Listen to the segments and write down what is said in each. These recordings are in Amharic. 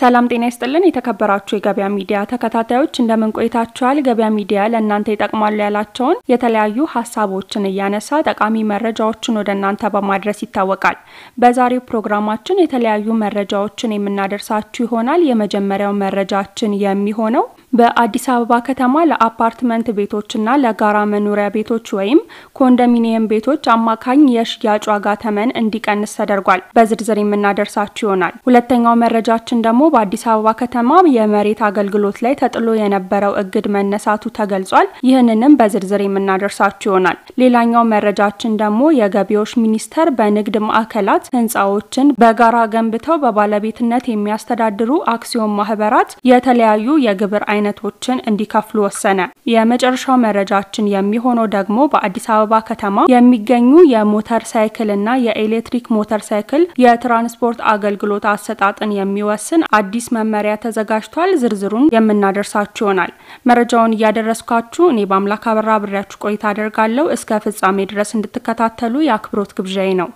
ሰላም ጤና ይስጥልን። የተከበራችሁ የገበያ ሚዲያ ተከታታዮች እንደምን ቆይታችኋል? ገበያ ሚዲያ ለእናንተ ይጠቅማሉ ያላቸውን የተለያዩ ሀሳቦችን እያነሳ ጠቃሚ መረጃዎችን ወደ እናንተ በማድረስ ይታወቃል። በዛሬው ፕሮግራማችን የተለያዩ መረጃዎችን የምናደርሳችሁ ይሆናል። የመጀመሪያው መረጃችን የሚሆነው በአዲስ አበባ ከተማ ለአፓርትመንት ቤቶችና ለጋራ መኖሪያ ቤቶች ወይም ኮንዶሚኒየም ቤቶች አማካኝ የሽያጭ ዋጋ ተመን እንዲቀንስ ተደርጓል። በዝርዝር የምናደርሳችሁ ይሆናል። ሁለተኛው መረጃችን ደግሞ በአዲስ አበባ ከተማ የመሬት አገልግሎት ላይ ተጥሎ የነበረው እግድ መነሳቱ ተገልጿል። ይህንንም በዝርዝር የምናደርሳችሁ ይሆናል። ሌላኛው መረጃችን ደግሞ የገቢዎች ሚኒስቴር በንግድ ማዕከላት ህንፃዎችን በጋራ ገንብተው በባለቤትነት የሚያስተዳድሩ አክሲዮን ማህበራት የተለያዩ የግብር አይነ አይነቶችን እንዲከፍሉ ወሰነ። የመጨረሻው መረጃችን የሚሆነው ደግሞ በአዲስ አበባ ከተማ የሚገኙ የሞተር ሳይክልና የኤሌክትሪክ ሞተር ሳይክል የትራንስፖርት አገልግሎት አሰጣጥን የሚወስን አዲስ መመሪያ ተዘጋጅቷል። ዝርዝሩን የምናደርሳችሁ ይሆናል። መረጃውን እያደረስኳችሁ እኔ በአምላክ አበራ ብሬያችሁ ቆይታ አደርጋለሁ። እስከ ፍጻሜ ድረስ እንድትከታተሉ የአክብሮት ግብዣዬ ነው።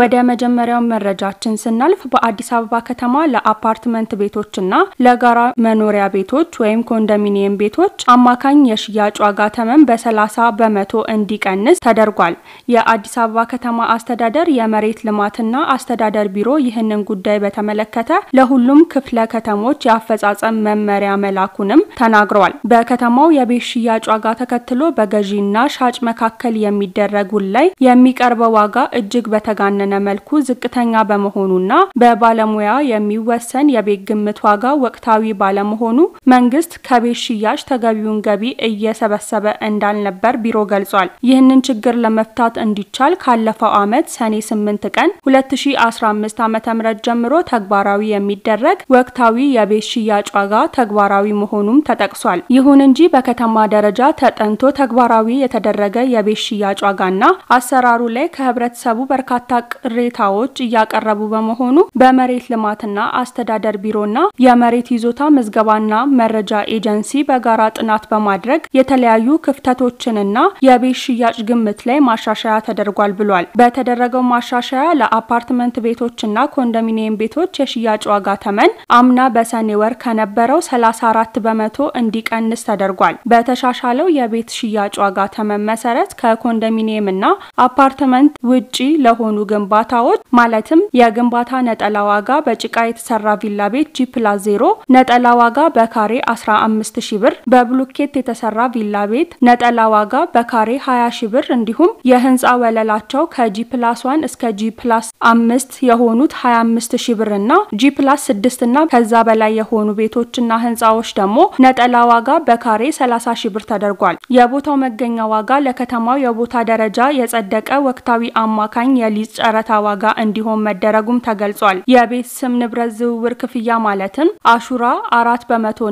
ወደ መጀመሪያው መረጃችን ስናልፍ በአዲስ አበባ ከተማ ለአፓርትመንት ቤቶችና ለጋራ መኖሪያ ቤቶች ወይም ኮንዶሚኒየም ቤቶች አማካኝ የሽያጭ ዋጋ ተመን በ30 በመቶ እንዲቀንስ ተደርጓል። የአዲስ አበባ ከተማ አስተዳደር የመሬት ልማትና አስተዳደር ቢሮ ይህንን ጉዳይ በተመለከተ ለሁሉም ክፍለ ከተሞች የአፈጻጸም መመሪያ መላኩንም ተናግረዋል። በከተማው የቤት ሽያጭ ዋጋ ተከትሎ በገዢና ሻጭ መካከል የሚደረጉን ላይ የሚቀርበው ዋጋ እጅግ በተጋነ በተጋነነ መልኩ ዝቅተኛ በመሆኑና በባለሙያ የሚወሰን የቤት ግምት ዋጋ ወቅታዊ ባለመሆኑ መንግስት ከቤት ሽያጭ ተገቢውን ገቢ እየሰበሰበ እንዳልነበር ቢሮ ገልጿል። ይህንን ችግር ለመፍታት እንዲቻል ካለፈው ዓመት ሰኔ 8 ቀን 2015 ዓ.ም ጀምሮ ተግባራዊ የሚደረግ ወቅታዊ የቤት ሽያጭ ዋጋ ተግባራዊ መሆኑም ተጠቅሷል። ይሁን እንጂ በከተማ ደረጃ ተጠንቶ ተግባራዊ የተደረገ የቤት ሽያጭ ዋጋና አሰራሩ ላይ ከህብረተሰቡ በርካታ ቅሬታዎች እያቀረቡ በመሆኑ በመሬት ልማትና አስተዳደር ቢሮና የመሬት ይዞታ ምዝገባና መረጃ ኤጀንሲ በጋራ ጥናት በማድረግ የተለያዩ ክፍተቶችንና የቤት ሽያጭ ግምት ላይ ማሻሻያ ተደርጓል ብሏል። በተደረገው ማሻሻያ ለአፓርትመንት ቤቶችና ኮንዶሚኒየም ቤቶች የሽያጭ ዋጋ ተመን አምና በሰኔ ወር ከነበረው 34 በመቶ እንዲቀንስ ተደርጓል። በተሻሻለው የቤት ሽያጭ ዋጋ ተመን መሰረት ከኮንዶሚኒየምና አፓርትመንት ውጪ ለሆኑ ግንባታዎች ማለትም የግንባታ ነጠላ ዋጋ በጭቃ የተሰራ ቪላ ቤት ጂ ፕላስ ዜሮ ነጠላ ዋጋ በካሬ 15 ሺ ብር፣ በብሎኬት የተሰራ ቪላ ቤት ነጠላ ዋጋ በካሬ 20 ሺ ብር እንዲሁም የህንፃ ወለላቸው ከጂ ፕላስ 1 እስከ ጂ ፕላስ 5 የሆኑት 25 ሺ ብር እና ጂ ፕላስ 6 እና ከዛ በላይ የሆኑ ቤቶችና ህንፃዎች ደግሞ ነጠላ ዋጋ በካሬ 30 ሺ ብር ተደርጓል። የቦታው መገኛ ዋጋ ለከተማው የቦታ ደረጃ የጸደቀ ወቅታዊ አማካኝ የሊዝ የጨረታ ዋጋ እንዲሆን መደረጉም ተገልጿል። የቤት ስም ንብረት ዝውውር ክፍያ ማለትም አሹራ አራት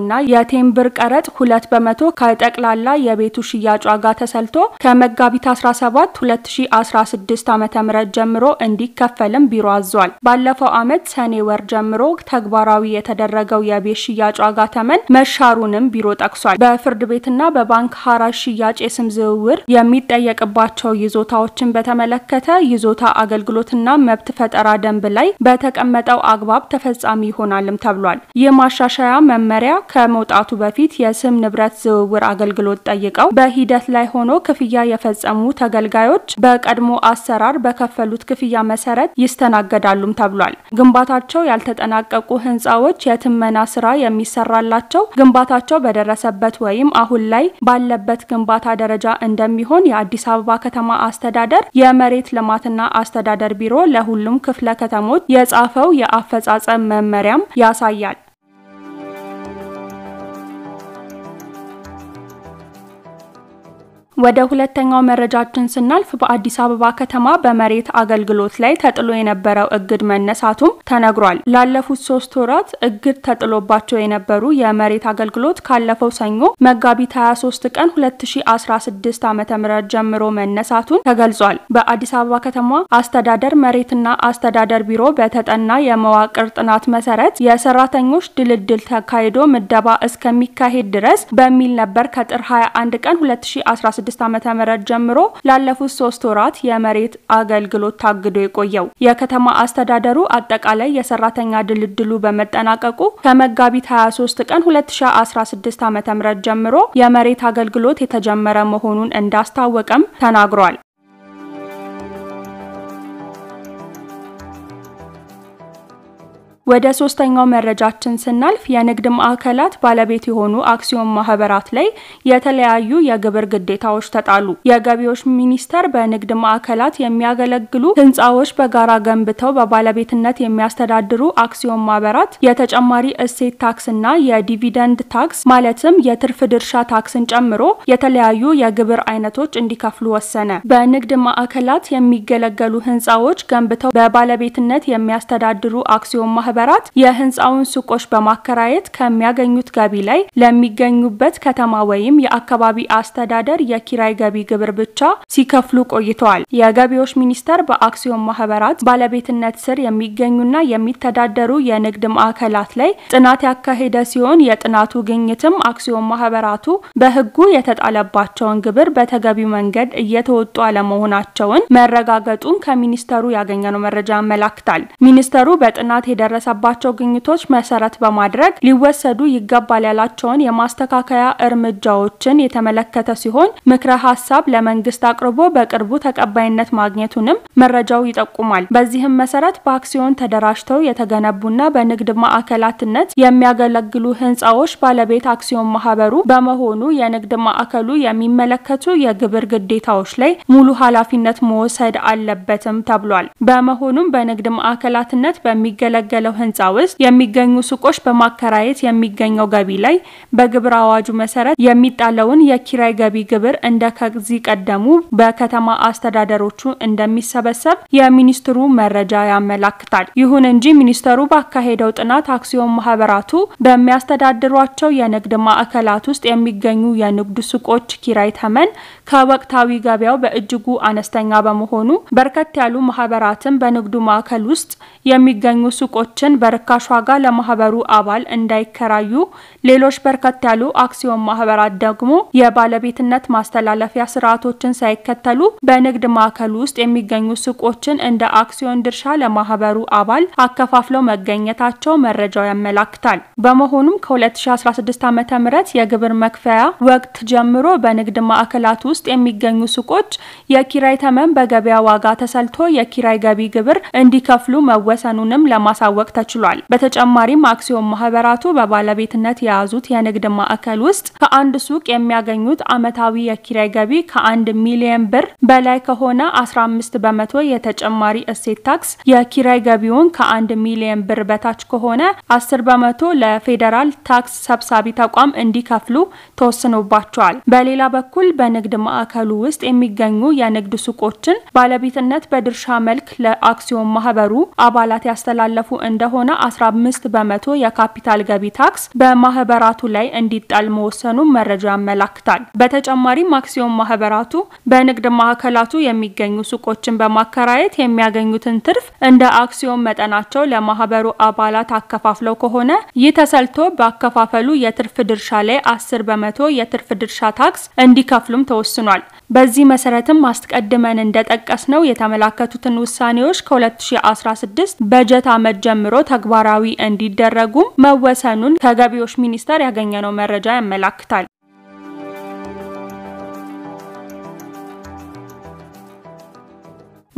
እና የቴምብር ቀረጥ ሁለት በመቶ ከጠቅላላ የቤቱ ሽያጭ ዋጋ ተሰልቶ ከመጋቢት 17 2016 ዓ.ም ጀምሮ እንዲከፈልም ቢሮ አዟል። ባለፈው ዓመት ሰኔ ወር ጀምሮ ተግባራዊ የተደረገው የቤት ሽያጭ ዋጋ ተመን መሻሩንም ቢሮ ጠቅሷል። በፍርድ ቤትና በባንክ ሀራጅ ሽያጭ የስም ዝውውር የሚጠየቅባቸው ይዞታዎችን በተመለከተ ይዞታ አገልግሎ አገልግሎትና መብት ፈጠራ ደንብ ላይ በተቀመጠው አግባብ ተፈጻሚ ይሆናልም ተብሏል። ይህ ማሻሻያ መመሪያ ከመውጣቱ በፊት የስም ንብረት ዝውውር አገልግሎት ጠይቀው በሂደት ላይ ሆኖ ክፍያ የፈጸሙ ተገልጋዮች በቀድሞ አሰራር በከፈሉት ክፍያ መሰረት ይስተናገዳሉም ተብሏል። ግንባታቸው ያልተጠናቀቁ ህንፃዎች የትመና ስራ የሚሰራላቸው ግንባታቸው በደረሰበት ወይም አሁን ላይ ባለበት ግንባታ ደረጃ እንደሚሆን የአዲስ አበባ ከተማ አስተዳደር የመሬት ልማትና አስተዳደር አስተዳደር ቢሮ ለሁሉም ክፍለ ከተሞች የጻፈው የአፈጻጸም መመሪያም ያሳያል። ወደ ሁለተኛው መረጃችን ስናልፍ በአዲስ አበባ ከተማ በመሬት አገልግሎት ላይ ተጥሎ የነበረው እግድ መነሳቱም ተነግሯል። ላለፉት ሶስት ወራት እግድ ተጥሎባቸው የነበሩ የመሬት አገልግሎት ካለፈው ሰኞ መጋቢት 23 ቀን 2016 ዓ ም ጀምሮ መነሳቱን ተገልጿል። በአዲስ አበባ ከተማ አስተዳደር መሬትና አስተዳደር ቢሮ በተጠና የመዋቅር ጥናት መሰረት የሰራተኞች ድልድል ተካሂዶ ምደባ እስከሚካሄድ ድረስ በሚል ነበር ከጥር 21 ቀን 2016 2016 ዓ.ም ጀምሮ ላለፉት ሶስት ወራት የመሬት አገልግሎት ታግዶ የቆየው የከተማ አስተዳደሩ አጠቃላይ የሰራተኛ ድልድሉ በመጠናቀቁ ከመጋቢት 23 ቀን 2016 ዓ.ም ጀምሮ የመሬት አገልግሎት የተጀመረ መሆኑን እንዳስታወቀም ተናግሯል። ወደ ሶስተኛው መረጃችን ስናልፍ የንግድ ማዕከላት ባለቤት የሆኑ አክሲዮን ማህበራት ላይ የተለያዩ የግብር ግዴታዎች ተጣሉ። የገቢዎች ሚኒስቴር በንግድ ማዕከላት የሚያገለግሉ ህንፃዎች በጋራ ገንብተው በባለቤትነት የሚያስተዳድሩ አክሲዮን ማህበራት የተጨማሪ እሴት ታክስና የዲቪደንድ ታክስ ማለትም የትርፍ ድርሻ ታክስን ጨምሮ የተለያዩ የግብር አይነቶች እንዲከፍሉ ወሰነ። በንግድ ማዕከላት የሚገለገሉ ህንፃዎች ገንብተው በባለቤትነት የሚያስተዳድሩ አክሲዮን ማህበራት የህንፃውን ሱቆች በማከራየት ከሚያገኙት ገቢ ላይ ለሚገኙበት ከተማ ወይም የአካባቢ አስተዳደር የኪራይ ገቢ ግብር ብቻ ሲከፍሉ ቆይተዋል። የገቢዎች ሚኒስቴር በአክሲዮን ማህበራት ባለቤትነት ስር የሚገኙና የሚተዳደሩ የንግድ ማዕከላት ላይ ጥናት ያካሄደ ሲሆን የጥናቱ ግኝትም አክሲዮን ማህበራቱ በህጉ የተጣለባቸውን ግብር በተገቢው መንገድ እየተወጡ አለመሆናቸውን መረጋገጡን ከሚኒስተሩ ያገኘነው መረጃ ያመላክታል። ሚኒስተሩ በጥናት የደረሰ ለደረሰባቸው ግኝቶች መሰረት በማድረግ ሊወሰዱ ይገባል ያላቸውን የማስተካከያ እርምጃዎችን የተመለከተ ሲሆን ምክረ ሀሳብ ለመንግስት አቅርቦ በቅርቡ ተቀባይነት ማግኘቱንም መረጃው ይጠቁማል። በዚህም መሰረት በአክሲዮን ተደራጅተው የተገነቡና በንግድ ማዕከላትነት የሚያገለግሉ ህንፃዎች ባለቤት አክሲዮን ማህበሩ በመሆኑ የንግድ ማዕከሉ የሚመለከቱ የግብር ግዴታዎች ላይ ሙሉ ኃላፊነት መውሰድ አለበትም ተብሏል። በመሆኑም በንግድ ማዕከላትነት በሚገለገለው ባለው ህንፃ ውስጥ የሚገኙ ሱቆች በማከራየት የሚገኘው ገቢ ላይ በግብር አዋጁ መሰረት የሚጣለውን የኪራይ ገቢ ግብር እንደ ከዚህ ቀደሙ በከተማ አስተዳደሮቹ እንደሚሰበሰብ የሚኒስትሩ መረጃ ያመላክታል። ይሁን እንጂ ሚኒስተሩ ባካሄደው ጥናት አክሲዮን ማህበራቱ በሚያስተዳድሯቸው የንግድ ማዕከላት ውስጥ የሚገኙ የንግዱ ሱቆች ኪራይ ተመን ከወቅታዊ ገበያው በእጅጉ አነስተኛ በመሆኑ በርከት ያሉ ማህበራትን በንግዱ ማዕከል ውስጥ የሚገኙ ሱቆች ሱቆችን በርካሽ ዋጋ ለማህበሩ አባል እንዳይከራዩ፣ ሌሎች በርከት ያሉ አክሲዮን ማህበራት ደግሞ የባለቤትነት ማስተላለፊያ ስርዓቶችን ሳይከተሉ በንግድ ማዕከሉ ውስጥ የሚገኙ ሱቆችን እንደ አክሲዮን ድርሻ ለማህበሩ አባል አከፋፍለው መገኘታቸው መረጃው ያመላክታል። በመሆኑም ከ2016 ዓ ም የግብር መክፈያ ወቅት ጀምሮ በንግድ ማዕከላት ውስጥ የሚገኙ ሱቆች የኪራይ ተመን በገበያ ዋጋ ተሰልቶ የኪራይ ገቢ ግብር እንዲከፍሉ መወሰኑንም ለማሳወቅ ተችሏል። በተጨማሪም አክሲዮን ማህበራቱ በባለቤትነት የያዙት የንግድ ማዕከል ውስጥ ከአንድ ሱቅ የሚያገኙት ዓመታዊ የኪራይ ገቢ ከአንድ ሚሊየን ብር በላይ ከሆነ 15 በመቶ የተጨማሪ እሴት ታክስ፣ የኪራይ ገቢውን ከአንድ ሚሊየን ብር በታች ከሆነ 10 በመቶ ለ ለፌዴራል ታክስ ሰብሳቢ ተቋም እንዲከፍሉ ተወስኖባቸዋል። በሌላ በኩል በንግድ ማዕከሉ ውስጥ የሚገኙ የንግድ ሱቆችን ባለቤትነት በድርሻ መልክ ለአክሲዮን ማህበሩ አባላት ያስተላለፉ እንደሆነ 15 በመቶ የካፒታል ገቢ ታክስ በማህበራቱ ላይ እንዲጣል መወሰኑ መረጃ ያመላክታል። በተጨማሪም አክሲዮን ማህበራቱ በንግድ ማዕከላቱ የሚገኙ ሱቆችን በማከራየት የሚያገኙትን ትርፍ እንደ አክሲዮን መጠናቸው ለማህበሩ አባላት አከፋፍለው ከሆነ ይህ ተሰልቶ በአከፋፈሉ የትርፍ ድርሻ ላይ አስር በመቶ የትርፍ ድርሻ ታክስ እንዲከፍሉም ተወስኗል። በዚህ መሰረትም አስቀድመን እንደጠቀስነው የተመላከቱትን ውሳኔዎች ከ2016 በጀት ዓመት ጀምሮ ተግባራዊ እንዲደረጉም መወሰኑን ከገቢዎች ሚኒስቴር ያገኘነው መረጃ ያመላክታል።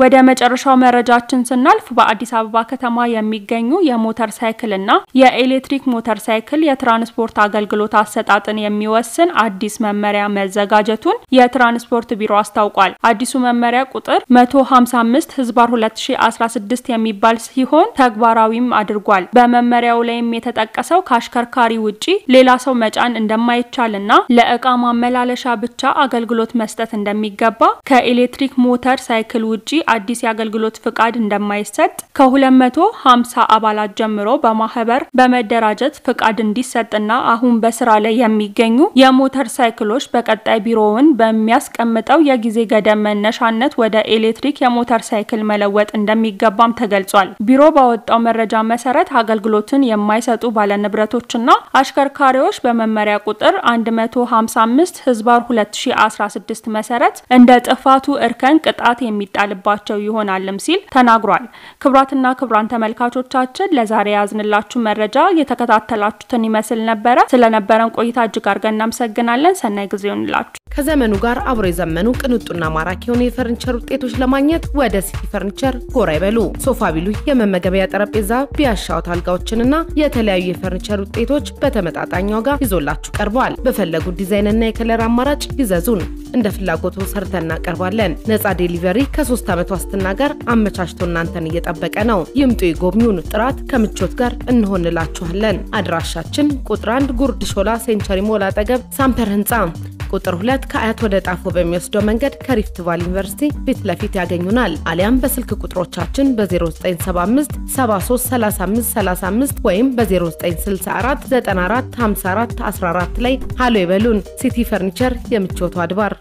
ወደ መጨረሻው መረጃችን ስናልፍ በአዲስ አበባ ከተማ የሚገኙ የሞተር ሳይክልና የኤሌክትሪክ ሞተር ሳይክል የትራንስፖርት አገልግሎት አሰጣጥን የሚወስን አዲስ መመሪያ መዘጋጀቱን የትራንስፖርት ቢሮ አስታውቋል። አዲሱ መመሪያ ቁጥር 155 ህዝባር 2016 የሚባል ሲሆን ተግባራዊም አድርጓል። በመመሪያው ላይም የተጠቀሰው ከአሽከርካሪ ውጪ ሌላ ሰው መጫን እንደማይቻልና ለእቃ ማመላለሻ ብቻ አገልግሎት መስጠት እንደሚገባ ከኤሌክትሪክ ሞተር ሳይክል ውጪ አዲስ የአገልግሎት ፍቃድ እንደማይሰጥ፣ ከ250 አባላት ጀምሮ በማህበር በመደራጀት ፍቃድ እንዲሰጥና አሁን በስራ ላይ የሚገኙ የሞተር ሳይክሎች በቀጣይ ቢሮውን በሚያስቀምጠው የጊዜ ገደብ መነሻነት ወደ ኤሌክትሪክ የሞተር ሳይክል መለወጥ እንደሚገባም ተገልጿል። ቢሮ ባወጣው መረጃ መሰረት አገልግሎትን የማይሰጡ ባለንብረቶችና አሽከርካሪዎች በመመሪያ ቁጥር 155 ህዝባር 2016 መሰረት እንደ ጥፋቱ እርከን ቅጣት የሚጣልባቸው ይደርስባቸው ይሆናልም ሲል ተናግሯል። ክብራትና ክብራን ተመልካቾቻችን ለዛሬ ያዝንላችሁ መረጃ የተከታተላችሁትን ይመስል ነበረ። ስለነበረን ቆይታ እጅግ አድርገን እናመሰግናለን። ሰናይ ጊዜ ከዘመኑ ጋር አብሮ የዘመኑ ቅንጡና ማራኪ የሆኑ የፈርኒቸር ውጤቶች ለማግኘት ወደ ሲቲ ፈርኒቸር ጎራ ይበሉ። ሶፋ ቢሉ፣ የመመገቢያ ጠረጴዛ፣ ቢያሻዎት አልጋዎችንና የተለያዩ የፈርኒቸር ውጤቶች በተመጣጣኝ ዋጋ ይዞላችሁ ቀርበዋል። በፈለጉት ዲዛይንና የከለር አማራጭ ይዘዙን። እንደ ፍላጎቱ ሰርተን እናቀርባለን። ነፃ ዴሊቨሪ ከሶስት ዓመት ዋስትና ጋር አመቻችቶ እናንተን እየጠበቀ ነው። ይምጡ፣ ይጎብኙን። ጥራት ከምቾት ጋር እንሆንላችኋለን። አድራሻችን ቁጥር አንድ ጉርድ ሾላ ሴንቸሪ ሞል አጠገብ ሳምፐር ህንፃ ቁጥር 2 ከአያት ወደ ጣፎ በሚወስደው መንገድ ከሪፍት ቫሊ ዩኒቨርሲቲ ፊት ለፊት ያገኙናል። አሊያም በስልክ ቁጥሮቻችን በ0975 733535 ወይም በ0964 9454 14 ላይ ሀሎ ይበሉን። ሲቲ ፈርኒቸር የምቾቱ አድባር